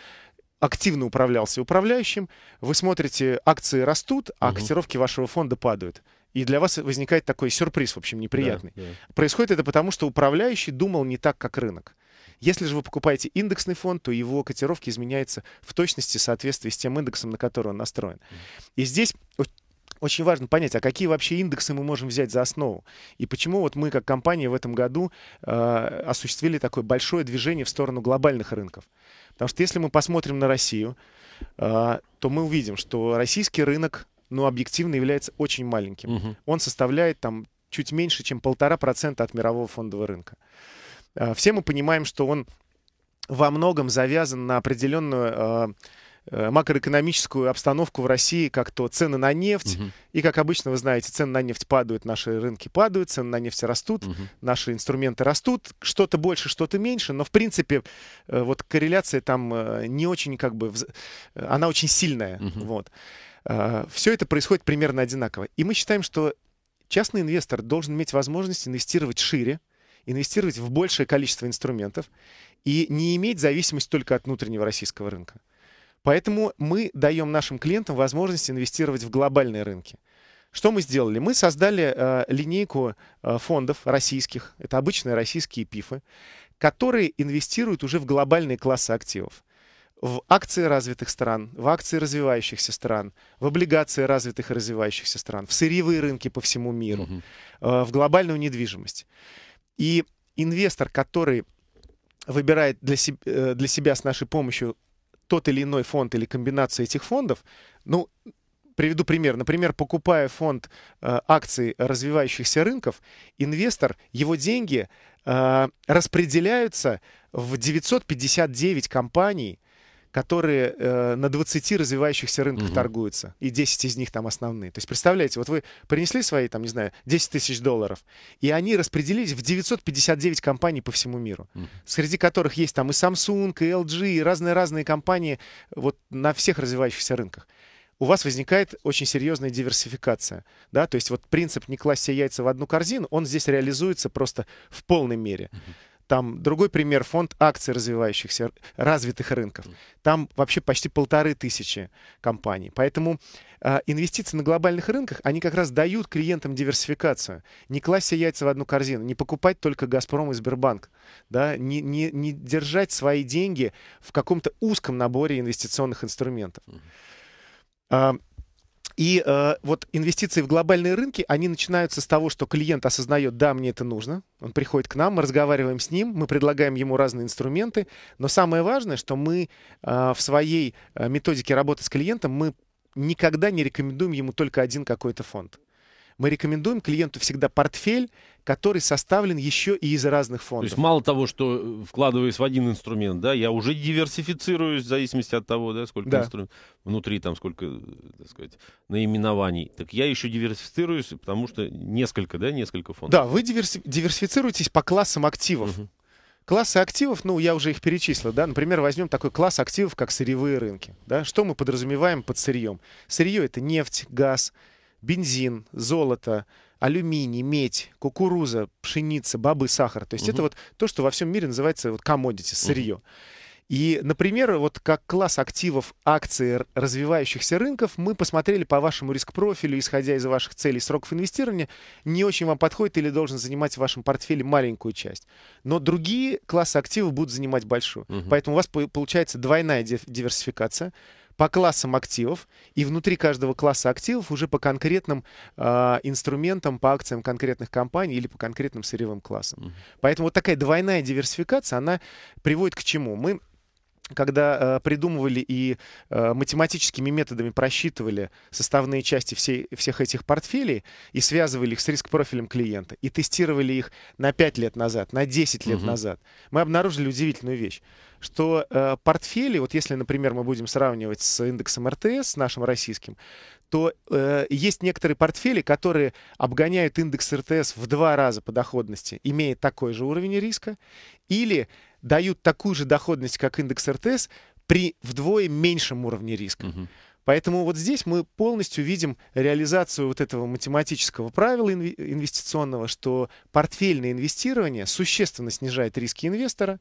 B: активно управлялся управляющим, вы смотрите, акции растут, а угу. котировки вашего фонда падают. И для вас возникает такой сюрприз, в общем, неприятный. Да, да. Происходит это потому, что управляющий думал не так, как рынок. Если же вы покупаете индексный фонд, то его котировки изменяются в точности в соответствии с тем индексом, на который он настроен. И здесь очень важно понять, а какие вообще индексы мы можем взять за основу? И почему вот мы как компания в этом году э, осуществили такое большое движение в сторону глобальных рынков? Потому что если мы посмотрим на Россию, э, то мы увидим, что российский рынок, ну, объективно является очень маленьким. Угу. Он составляет там чуть меньше, чем полтора процента от мирового фондового рынка. Э, все мы понимаем, что он во многом завязан на определенную... Э, Э, макроэкономическую обстановку в России, как-то цены на нефть. Угу. И, как обычно, вы знаете, цены на нефть падают, наши рынки падают, цены на нефть растут, угу. наши инструменты растут. Что-то больше, что-то меньше, но, в принципе, э, вот корреляция там э, не очень, как бы, она очень сильная. Угу. Вот. А, Все это происходит примерно одинаково. И мы считаем, что частный инвестор должен иметь возможность инвестировать шире, инвестировать в большее количество инструментов и не иметь зависимость только от внутреннего российского рынка. Поэтому мы даем нашим клиентам возможность инвестировать в глобальные рынки. Что мы сделали? Мы создали э, линейку э, фондов российских, это обычные российские пифы, которые инвестируют уже в глобальные классы активов. В акции развитых стран, в акции развивающихся стран, в облигации развитых и развивающихся стран, в сырьевые рынки по всему миру, э, в глобальную недвижимость. И инвестор, который выбирает для, себе, э, для себя с нашей помощью тот или иной фонд или комбинация этих фондов, ну, приведу пример. Например, покупая фонд э, акций развивающихся рынков, инвестор, его деньги э, распределяются в 959 компаний – которые э, на 20 развивающихся рынках угу. торгуются, и 10 из них там основные. То есть, представляете, вот вы принесли свои, там, не знаю, 10 тысяч долларов, и они распределились в 959 компаний по всему миру, угу. среди которых есть там и Samsung, и LG, и разные-разные компании вот на всех развивающихся рынках у вас возникает очень серьезная диверсификация. Да? То есть вот принцип «не класть все яйца в одну корзину», он здесь реализуется просто в полной мере. uh там другой пример, фонд акций развивающихся, развитых рынков. Там вообще почти полторы тысячи компаний. Поэтому э, инвестиции на глобальных рынках, они как раз дают клиентам диверсификацию. Не класть яйца в одну корзину, не покупать только «Газпром» и «Сбербанк». Да? Не, не, не держать свои деньги в каком-то узком наборе инвестиционных инструментов. Uh, и э, вот инвестиции в глобальные рынки, они начинаются с того, что клиент осознает, да, мне это нужно. Он приходит к нам, мы разговариваем с ним, мы предлагаем ему разные инструменты. Но самое важное, что мы э, в своей э, методике работы с клиентом, мы никогда не рекомендуем ему только один какой-то фонд мы рекомендуем клиенту всегда портфель, который составлен еще и из разных фондов. То есть
A: мало того, что э, вкладываясь в один инструмент, да, я уже диверсифицируюсь в зависимости от того, да, сколько да. инструментов внутри, там сколько, так сказать, наименований. Так я еще диверсифицируюсь, потому что несколько, да, несколько фондов. Да, вы
B: диверси- диверсифицируетесь по классам активов. Угу. Классы активов, ну, я уже их перечислил, да, например, возьмем такой класс активов, как сырьевые рынки, да, что мы подразумеваем под сырьем? Сырье — это нефть, газ, бензин, золото, алюминий, медь, кукуруза, пшеница, бобы, сахар. То есть угу. это вот то, что во всем мире называется вот commodity, сырье. Угу. И, например, вот как класс активов акции развивающихся рынков мы посмотрели по вашему риск-профилю, исходя из ваших целей сроков инвестирования, не очень вам подходит или должен занимать в вашем портфеле маленькую часть. Но другие классы активов будут занимать большую. Угу. Поэтому у вас получается двойная диверсификация по классам активов, и внутри каждого класса активов уже по конкретным э, инструментам, по акциям конкретных компаний или по конкретным сырьевым классам. Mm-hmm. Поэтому вот такая двойная диверсификация, она приводит к чему? Мы когда э, придумывали и э, математическими методами просчитывали составные части всей, всех этих портфелей и связывали их с риск-профилем клиента, и тестировали их на 5 лет назад, на 10 лет угу. назад, мы обнаружили удивительную вещь, что э, портфели, вот если, например, мы будем сравнивать с индексом РТС, с нашим российским, то э, есть некоторые портфели, которые обгоняют индекс РТС в два раза по доходности, имея такой же уровень риска, или дают такую же доходность, как индекс РТС, при вдвое меньшем уровне риска. Угу. Поэтому вот здесь мы полностью видим реализацию вот этого математического правила инвестиционного, что портфельное инвестирование существенно снижает риски инвестора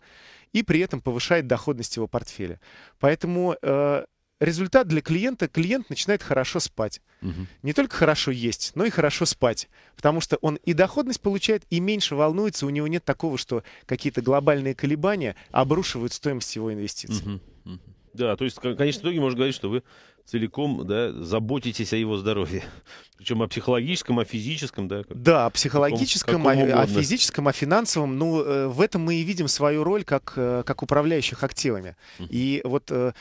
B: и при этом повышает доходность его портфеля. Поэтому э, результат для клиента, клиент начинает хорошо спать. Угу. Не только хорошо есть, но и хорошо спать. Потому что он и доходность получает, и меньше волнуется, у него нет такого, что какие-то глобальные колебания обрушивают стоимость его инвестиций. Угу.
A: Да, то есть, конечно, в итоге можно говорить, что вы целиком да, заботитесь о его здоровье. Причем о психологическом, о физическом, да? Как, да, о психологическом, каком, о, о физическом,
B: о финансовом. Ну, э, в этом мы и видим свою роль как, э, как управляющих активами. Uh-huh. И вот э,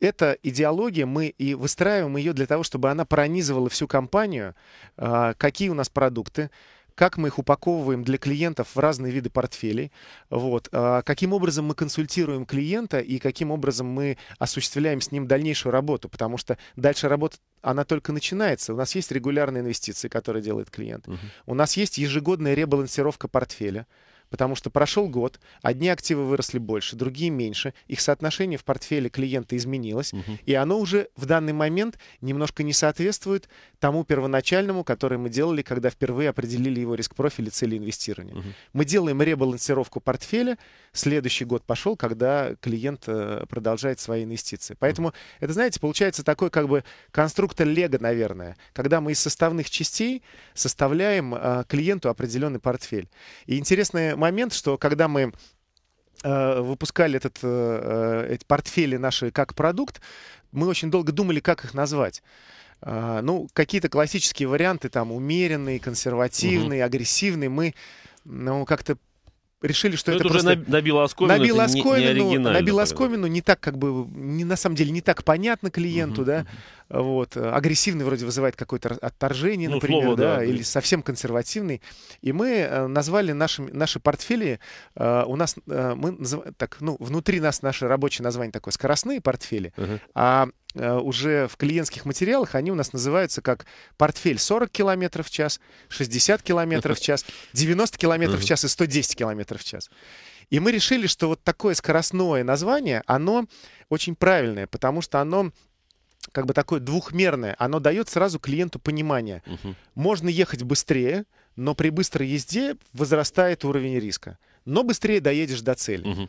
B: эта идеология, мы и выстраиваем ее для того, чтобы она пронизывала всю компанию, а, какие у нас продукты, как мы их упаковываем для клиентов в разные виды портфелей, вот, а, каким образом мы консультируем клиента и каким образом мы осуществляем с ним дальнейшую работу, потому что дальше работа, она только начинается. У нас есть регулярные инвестиции, которые делает клиент. Угу. У нас есть ежегодная ребалансировка портфеля. Потому что прошел год, одни активы выросли больше, другие меньше, их соотношение в портфеле клиента изменилось, угу. и оно уже в данный момент немножко не соответствует тому первоначальному, который мы делали, когда впервые определили его риск профиль и цели инвестирования. Угу. Мы делаем ребалансировку портфеля, следующий год пошел, когда клиент э, продолжает свои инвестиции. Поэтому угу. это, знаете, получается такой как бы конструктор лего, наверное, когда мы из составных частей составляем э, клиенту определенный портфель. И интересное момент, что когда мы э, выпускали этот, э, э, эти портфели наши как продукт, мы очень долго думали, как их назвать. Ну, какие-то классические варианты, там, умеренные, консервативные, угу. агрессивные, мы, ну, как-то решили, что Но ну, это, это уже просто... набило оскомину, набило оскомину, не, не набило оскомину, не так как бы, не, на самом деле не так понятно клиенту, uh-huh. да, вот, агрессивный вроде вызывает какое-то отторжение, ну, например, слово, да, да, или совсем консервативный. И мы э, назвали наши, наши портфели, э, у нас, э, мы так, ну, внутри нас наши рабочие названия такое, скоростные портфели, uh-huh. а Э, уже в клиентских материалах они у нас называются как портфель 40 км в час, 60 км в час, 90 км в час и 110 км в час. И мы решили, что вот такое скоростное название, оно очень правильное, потому что оно как бы такое двухмерное, оно дает сразу клиенту понимание. Можно ехать быстрее, но при быстрой езде возрастает уровень риска. Но быстрее доедешь до цели.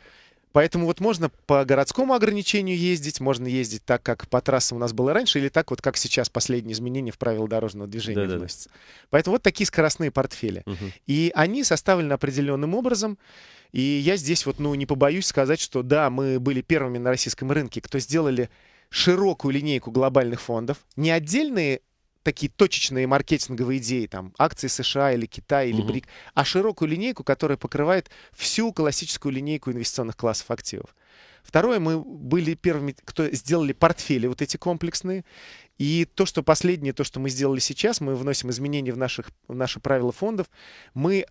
B: Поэтому вот можно по городскому ограничению ездить, можно ездить так, как по трассам у нас было раньше, или так вот, как сейчас последние изменения в правила дорожного движения да, вносятся. Да, да. Поэтому вот такие скоростные портфели. Угу. И они составлены определенным образом. И я здесь вот, ну, не побоюсь сказать, что да, мы были первыми на российском рынке, кто сделали широкую линейку глобальных фондов, не отдельные такие точечные маркетинговые идеи, там, акции США или Китая или угу. БРИК, а широкую линейку, которая покрывает всю классическую линейку инвестиционных классов активов. Второе, мы были первыми, кто сделали портфели вот эти комплексные. И то, что последнее, то, что мы сделали сейчас, мы вносим изменения в, наших, в наши правила фондов, мы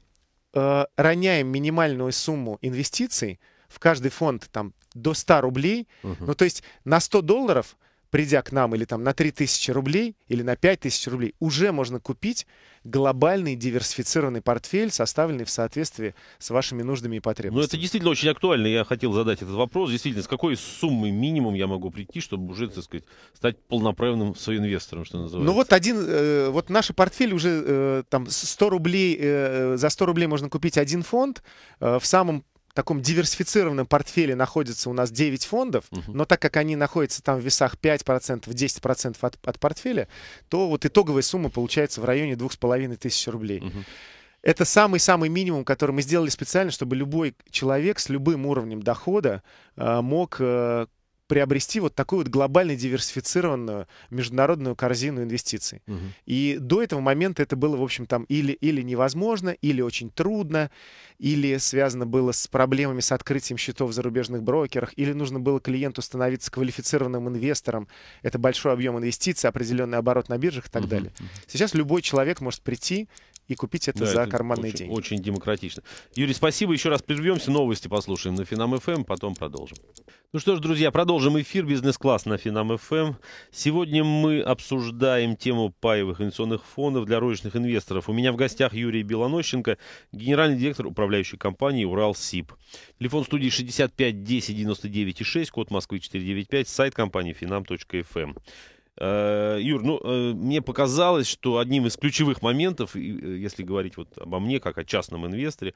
B: э, роняем минимальную сумму инвестиций в каждый фонд там, до 100 рублей. Угу. Ну, то есть на 100 долларов – придя к нам или там на 3000 рублей или на 5000 рублей, уже можно купить глобальный диверсифицированный портфель, составленный в соответствии с вашими нуждами и потребностями. Ну, это
A: действительно очень актуально. Я хотел задать этот вопрос. Действительно, с какой суммы минимум я могу прийти, чтобы уже, так сказать, стать полноправным соинвестором, что называется? Ну, вот
B: один, э, вот наши портфели уже э, там 100 рублей, э, э за 100 рублей можно купить один фонд э, в самом таком диверсифицированном портфеле находится у нас 9 фондов, угу. но так как они находятся там в весах 5%, 10% от, от портфеля, то вот итоговая сумма получается в районе 2500 рублей. Угу. Это самый-самый минимум, который мы сделали специально, чтобы любой человек с любым уровнем дохода э, мог э, приобрести вот такую вот глобально диверсифицированную международную корзину инвестиций. Угу. И до этого момента это было, в общем, там или, или невозможно, или очень трудно, или связано было с проблемами с открытием счетов в зарубежных брокерах, или нужно было клиенту становиться квалифицированным инвестором. Это большой объем инвестиций, определенный оборот на биржах и так угу. далее. Сейчас любой человек может прийти и купить это да, за это карманные очень, деньги.
A: Очень демократично. Юрий, спасибо. Еще раз прервемся, новости послушаем на Финам ФМ, эм, потом продолжим. Ну что ж, друзья, продолжим эфир «Бизнес-класс» на Финам ФМ. Эм. Сегодня мы обсуждаем тему паевых инвестиционных фондов для розничных инвесторов. У меня в гостях Юрий Белонощенко, генеральный директор управляющей компании «Уралсиб». Телефон студии 65 10 99 6, код Москвы 495, сайт компании finam.fm. Э, Юр, ну, э, мне показалось, что одним из ключевых моментов, э, если говорить вот обо мне, как о частном инвесторе,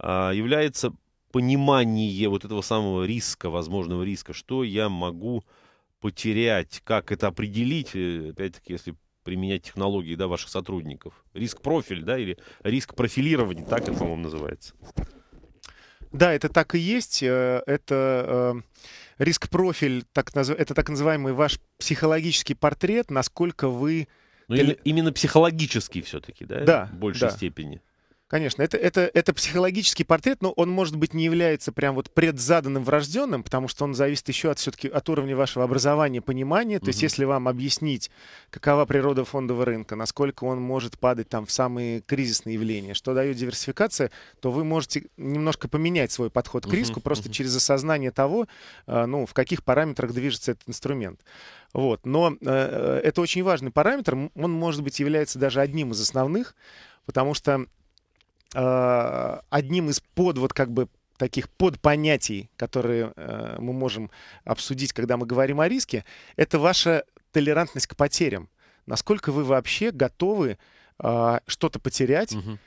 A: а, является понимание вот этого самого риска, возможного риска, что я могу потерять, как это определить, опять-таки, если применять технологии да, ваших сотрудников. Риск-профиль, да, или риск профилирование, так это, по-моему, называется.
B: Да, это так и есть. Это риск-профиль, так наз... это так называемый ваш психологический портрет, насколько вы... Ну, Тел...
A: именно психологический все-таки, да? Да. В большей да. степени.
B: Конечно, это, это, это психологический портрет, но он, может быть, не является прям вот предзаданным врожденным, потому что он зависит еще от все-таки от уровня вашего образования, понимания. То угу. есть, если вам объяснить, какова природа фондового рынка, насколько он может падать там в самые кризисные явления, что дает диверсификация, то вы можете немножко поменять свой подход к риску угу. просто угу. через осознание того, э, ну, в каких параметрах движется этот инструмент. Вот. Но э, э это очень важный параметр, он, может быть, является даже одним из основных, потому что Э, одним из под вот как бы таких подпонятий, которые э, мы можем обсудить, когда мы говорим о риске, это ваша толерантность к потерям. Насколько вы вообще готовы э, что-то потерять? Угу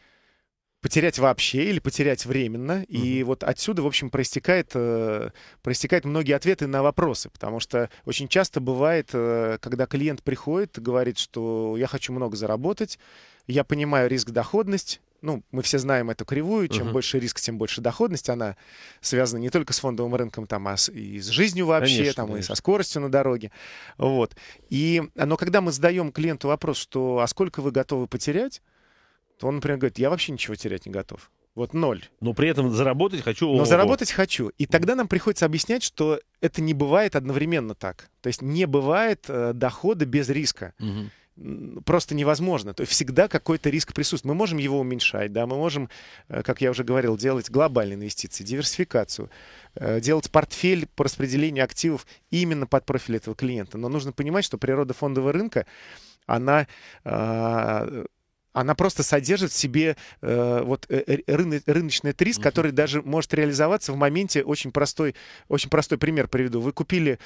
B: потерять вообще или потерять временно. mm И вот отсюда, в общем, проистекает, э, проистекают многие ответы на вопросы, потому что очень часто бывает, э, когда клиент приходит, говорит, что я хочу много заработать, я понимаю риск-доходность, ну, мы все знаем эту кривую, чем uh-huh. больше риск, тем больше доходность. Она связана не только с фондовым рынком, там, а с, и с жизнью вообще, конечно, там, конечно. и со скоростью на дороге. Вот. И, но когда мы задаем клиенту вопрос, что «а сколько вы готовы потерять?», то он, например, говорит «я вообще ничего терять не готов». Вот ноль. Но при
A: этом заработать хочу.
B: Но ого. заработать хочу. И тогда нам приходится объяснять, что это не бывает одновременно так. То есть не бывает э, дохода без риска. Угу просто невозможно. То есть всегда какой-то риск присутствует. Мы можем его уменьшать, да, мы можем, э, как я уже говорил, делать глобальные инвестиции, диверсификацию, э, делать портфель по распределению активов именно под профиль этого клиента. Но нужно понимать, что природа фондового рынка, она а, она просто содержит в себе э, вот рыночный риск, uh который даже может реализоваться в моменте. Очень простой, очень простой пример приведу. Вы купили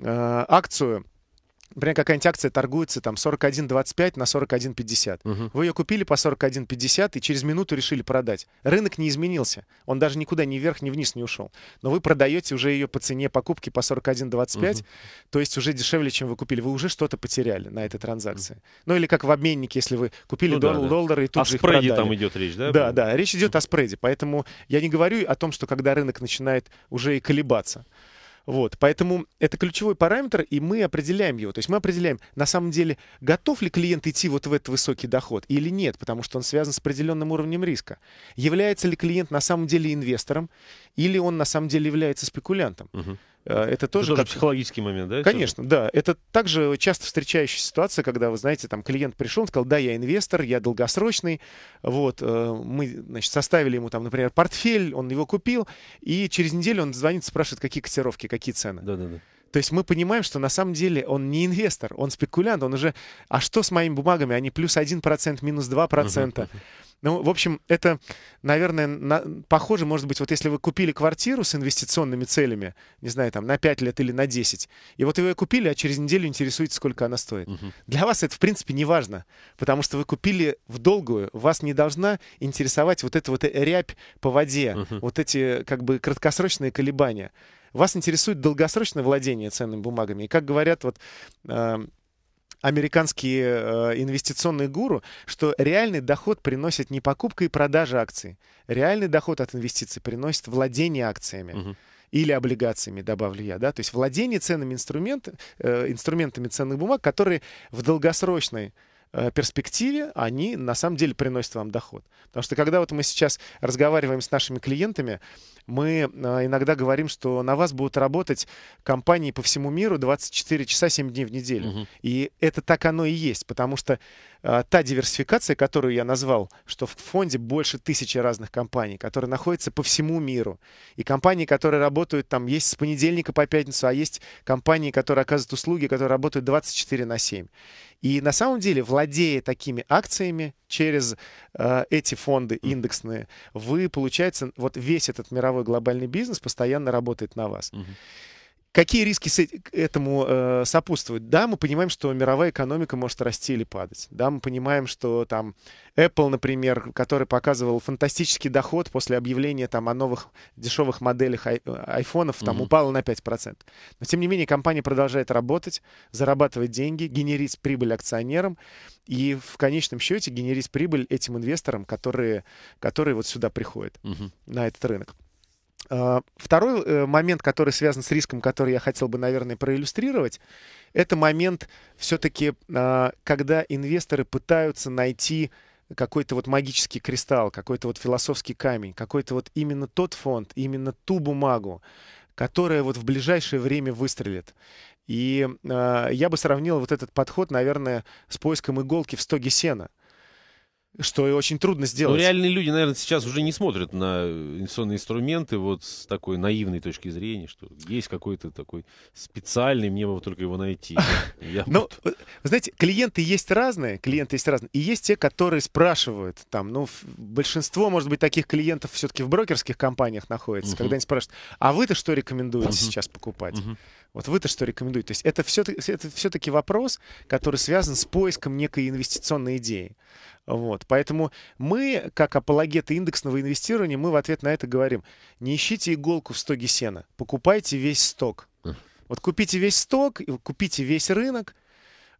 B: акцию например, какая-нибудь акция торгуется там 41.25 на 41.50. Угу. Вы ее купили по 41.50 и через минуту решили продать. Рынок не изменился. Он даже никуда ни вверх, ни вниз не ушел. Но вы продаете уже ее по цене покупки по 41.25, угу. то есть уже дешевле, чем вы купили. Вы уже что-то потеряли на этой транзакции. Угу. Ну или как в обменнике, если вы купили ну, доллар, да, да. доллар и тут о же их продали. там идет речь, да? Да, да. Речь идет угу. о спреде. Поэтому я не говорю о том, что когда рынок начинает уже и колебаться. Вот, поэтому это ключевой параметр, и мы определяем его. То есть мы определяем, на самом деле, готов ли клиент идти вот в этот высокий доход или нет, потому что он связан с определенным уровнем риска. Является ли клиент на самом деле инвестором, или он на самом деле является спекулянтом. Угу. Э, это тоже... Это психологический момент, да? Конечно, да. Это также часто встречающаяся ситуация, когда, вы знаете, там клиент пришел, он сказал, да, я инвестор, я долгосрочный. Вот, э, мы, значит, составили ему там, например, портфель, он его купил, и через неделю он звонит, спрашивает, какие котировки, какие цены. Да-да-да. То есть мы понимаем, что на самом деле он не инвестор, он спекулянт, он уже, а что с моими бумагами? Они плюс 1%, минус 2%. uh Ну, в общем, это, наверное, на, похоже, может быть, вот если вы купили квартиру с инвестиционными целями, не знаю, там, на 5 лет или на 10, и вот вы ее купили, а через неделю интересуете, сколько она стоит. Угу. Для вас это, в принципе, не важно, потому что вы купили в долгую, вас не должна интересовать вот эта вот рябь по воде, угу. вот эти, как бы, краткосрочные колебания. Вас интересует долгосрочное владение ценными бумагами. И как говорят вот э, американские э, инвестиционные гуру, что реальный доход приносит не покупка и продажа акций. Реальный доход от инвестиций приносит владение акциями. Угу или облигациями, добавлю я, да, то есть владение ценными инструментами, э, инструментами ценных бумаг, которые в долгосрочной Э, перспективе они на самом деле приносят вам доход. Потому что когда вот мы сейчас разговариваем с нашими клиентами, мы э, иногда говорим, что на вас будут работать компании по всему миру 24 часа 7 дней в неделю. Угу. И это так оно и есть, потому что э, та диверсификация, которую я назвал, что в фонде больше тысячи разных компаний, которые находятся по всему миру, и компании, которые работают там, есть с понедельника по пятницу, а есть компании, которые оказывают услуги, которые работают 24 на 7. И на самом деле, владея такими акциями через э, эти фонды индексные, вы, получается, вот весь этот мировой глобальный бизнес постоянно работает на вас. Uh-huh. Какие риски с этому э, сопутствуют? Да, мы понимаем, что мировая экономика может расти или падать. Да, мы понимаем, что там Apple, например, который показывал фантастический доход после объявления там о новых дешевых моделях ай- э, айфонов, там угу. упала на 5%. Но тем не менее компания продолжает работать, зарабатывать деньги, генерить прибыль акционерам и в конечном счете генерить прибыль этим инвесторам, которые, которые вот сюда приходят угу. на этот рынок. А, второй э, момент, который связан с риском, который я хотел бы, наверное, проиллюстрировать, это момент все-таки, а, когда инвесторы пытаются найти какой-то вот магический кристалл, какой-то вот философский камень, какой-то вот именно тот фонд, именно ту бумагу, которая вот в ближайшее время выстрелит. И э, я бы сравнил вот этот подход, наверное, с поиском иголки в стоге сена. Э, что и очень трудно ну, сделать. Но
A: реальные люди, наверное, сейчас уже не смотрят на инвестиционные инструменты вот с такой наивной точки зрения, что есть какой-то такой
B: специальный, мне бы только его найти. Ну, знаете, клиенты есть разные, клиенты есть разные, и есть те, которые спрашивают, там, ну, большинство, может быть, таких клиентов все-таки в брокерских компаниях находится, когда они спрашивают, а вы-то что рекомендуете сейчас покупать? Вот вы-то что рекомендуете? То есть это все-таки, это все-таки вопрос, который связан с поиском некой инвестиционной идеи. Вот. Поэтому мы, как апологеты индексного инвестирования, мы в ответ на это говорим. Не ищите иголку в стоге сена, покупайте весь сток. Вот купите весь сток, купите весь рынок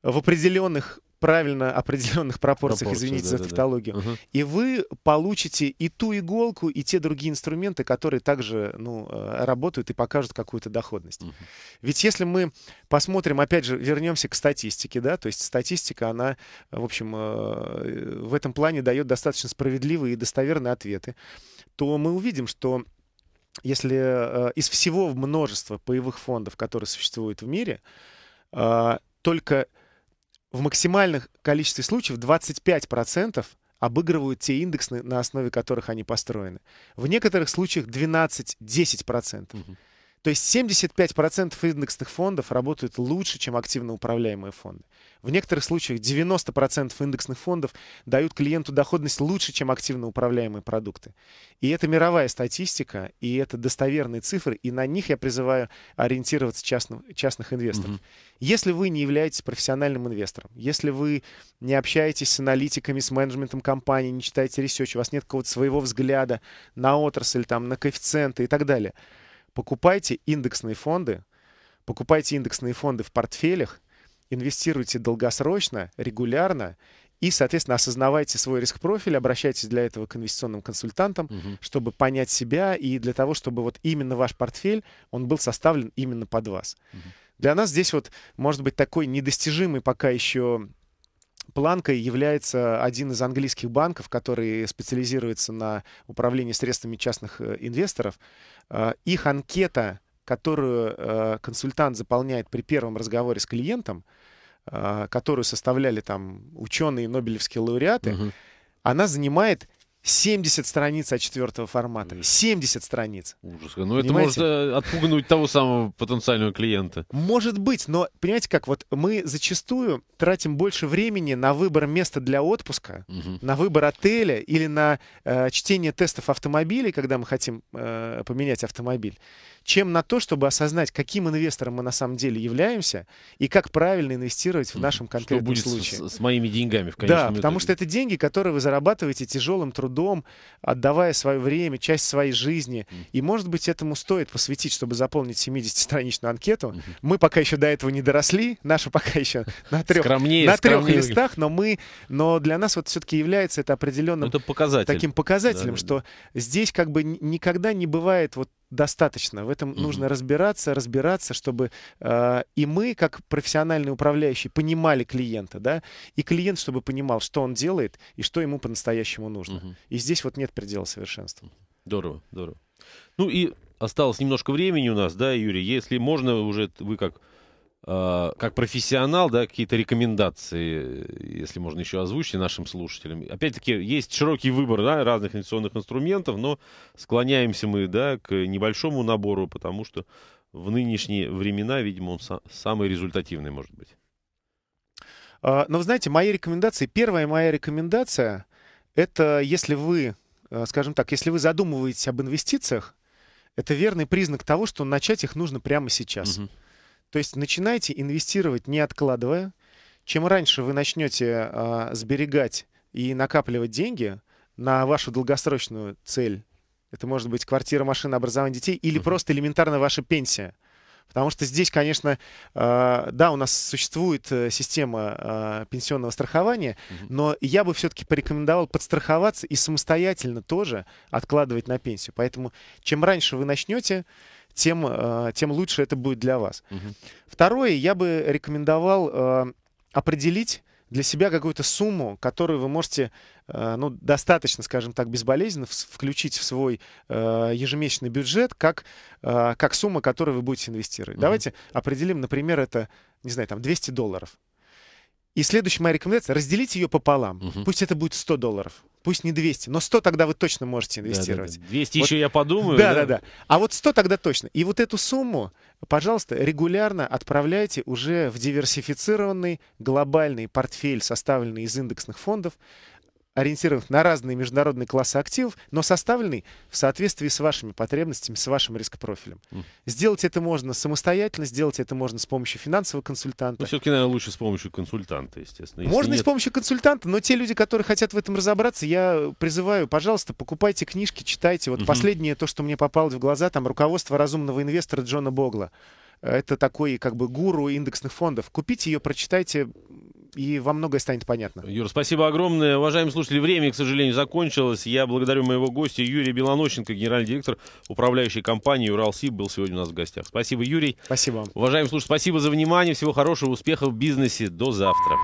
B: в определенных правильно определенных пропорциях, Пропорции, извините да, за тавтологию. Да, да. И вы получите и ту иголку, и те другие инструменты, которые также ну, э, работают и покажут какую-то доходность. Угу. Ведь если мы посмотрим, опять же, вернемся к статистике, да, то есть статистика, она, в общем, э, в этом плане дает достаточно справедливые и достоверные ответы, то мы увидим, что если э, из всего множества паевых фондов, которые существуют в мире, только в максимальных количестве случаев 25% обыгрывают те индексы, на основе которых они построены. В некоторых случаях 12-10%. Угу. То есть 75% индексных фондов работают лучше, чем активно управляемые фонды. В некоторых случаях 90% индексных фондов дают клиенту доходность лучше, чем активно управляемые продукты. И это мировая статистика, и это достоверные цифры, и на них я призываю ориентироваться частным, частных инвесторов. Угу. Если вы не являетесь профессиональным инвестором, если вы не общаетесь с аналитиками, с менеджментом компании, не читаете ресерч, у вас нет какого-то своего взгляда на отрасль, там, на коэффициенты и так далее – покупайте индексные фонды, покупайте индексные фонды в портфелях, инвестируйте долгосрочно, регулярно и, соответственно, осознавайте свой риск профиль, обращайтесь для этого к инвестиционным консультантам, угу. чтобы понять себя и для того, чтобы вот именно ваш портфель, он был составлен именно под вас. Угу. Для нас здесь вот, может быть, такой недостижимый пока еще планкой является один из английских банков, который специализируется на управлении средствами частных э, инвесторов. Э, их анкета, которую э, консультант заполняет при первом разговоре с клиентом, которую составляли там ученые, нобелевские лауреаты, угу. она занимает 70 страниц А4 формата. 70 страниц. Ужас.
A: Ну, это может э, отпугнуть того самого потенциального клиента.
B: Может быть, но понимаете как, вот мы зачастую тратим больше времени на выбор места для отпуска, угу. на выбор отеля или на э, чтение тестов автомобилей, когда мы хотим э, поменять автомобиль, чем на то, чтобы осознать, каким инвестором мы на самом деле являемся и как правильно инвестировать в нашем конкретном что будет
A: случае. С, с моими деньгами в конечном Да, итоге. потому
B: что это деньги, которые вы зарабатываете тяжелым трудом трудом, отдавая свое время, часть своей жизни. И, может быть, этому стоит посвятить, чтобы заполнить 70-страничную анкету. Мы пока еще до этого не доросли, наша пока еще на трех, скромнее, на трех скромнее. листах, но, мы, но для нас вот все-таки является это определенным это показатель. таким показателем, да, да, что здесь как бы никогда не бывает вот достаточно. В этом угу. нужно разбираться, разбираться, чтобы э, и мы, как профессиональные управляющие, понимали клиента, да, и клиент, чтобы понимал, что он делает и что ему по-настоящему нужно. Угу. И здесь вот нет предела совершенства.
A: Здорово, здорово. Ну и осталось немножко времени у нас, да, Юрий? Если можно, уже вы как Э, как профессионал, да, какие-то рекомендации, э, если можно еще озвучить нашим слушателям. Опять-таки, есть широкий выбор да, разных инвестиционных инструментов, но склоняемся мы да, к небольшому набору, потому что в нынешние времена, видимо, он самый результативный может быть.
B: А, но вы знаете, мои рекомендации, первая моя рекомендация, это если вы, э, скажем так, если вы задумываетесь об инвестициях, это верный признак того, что начать их нужно прямо сейчас. Uh-huh. То есть начинайте инвестировать, не откладывая. Чем раньше вы начнете э, а, сберегать и накапливать деньги на вашу долгосрочную цель, это может быть квартира, машина, образование детей или uh-huh. просто элементарно ваша пенсия. Потому что здесь, конечно, э, да, у нас существует э, система э, пенсионного страхования, но я бы все-таки порекомендовал подстраховаться и самостоятельно тоже откладывать на пенсию. Поэтому чем раньше вы начнете, тем, тем лучше это будет для вас. Второе, я бы рекомендовал определить для себя какую-то сумму, которую вы можете, э, ну, достаточно, скажем так, безболезненно включить в свой э, ежемесячный бюджет, как, э, как сумма, которую вы будете инвестировать. Mm-hmm. Давайте определим, например, это, не знаю, там 200 долларов. И следующая моя рекомендация — разделите ее пополам. Угу. Пусть это будет 100 долларов. Пусть не 200, но 100 тогда вы точно можете инвестировать. Да, да, да. 200 вот, еще я
A: подумаю. Да, да, да, да.
B: А вот 100 тогда точно. И вот эту сумму, пожалуйста, регулярно отправляйте уже в диверсифицированный глобальный портфель, составленный из индексных фондов, ориентированных на разные международные классы активов, но составленный в соответствии с вашими потребностями, с вашим рископрофилем. Mm. Сделать это можно самостоятельно, сделать это можно с помощью финансового консультанта. Но ну,
A: все-таки, наверное, лучше с помощью консультанта, естественно. можно нет... и с
B: помощью консультанта, но те люди, которые хотят в этом разобраться, я призываю, пожалуйста, покупайте книжки, читайте. Вот mm-hmm. последнее, то, что мне попало в глаза, там «Руководство разумного инвестора» Джона Богла э, это такой как бы гуру индексных фондов. Купите ее, прочитайте и во многое станет понятно. Юра,
A: спасибо огромное. Уважаемые слушатели, время, к сожалению, закончилось. Я благодарю моего гостя Юрия Белонощенко, генеральный директор управляющей компании «Уралсиб» был сегодня у нас в гостях. Спасибо, Юрий. Спасибо вам. Уважаемые слушатели, спасибо за внимание. Всего хорошего, успехов в бизнесе. До завтра.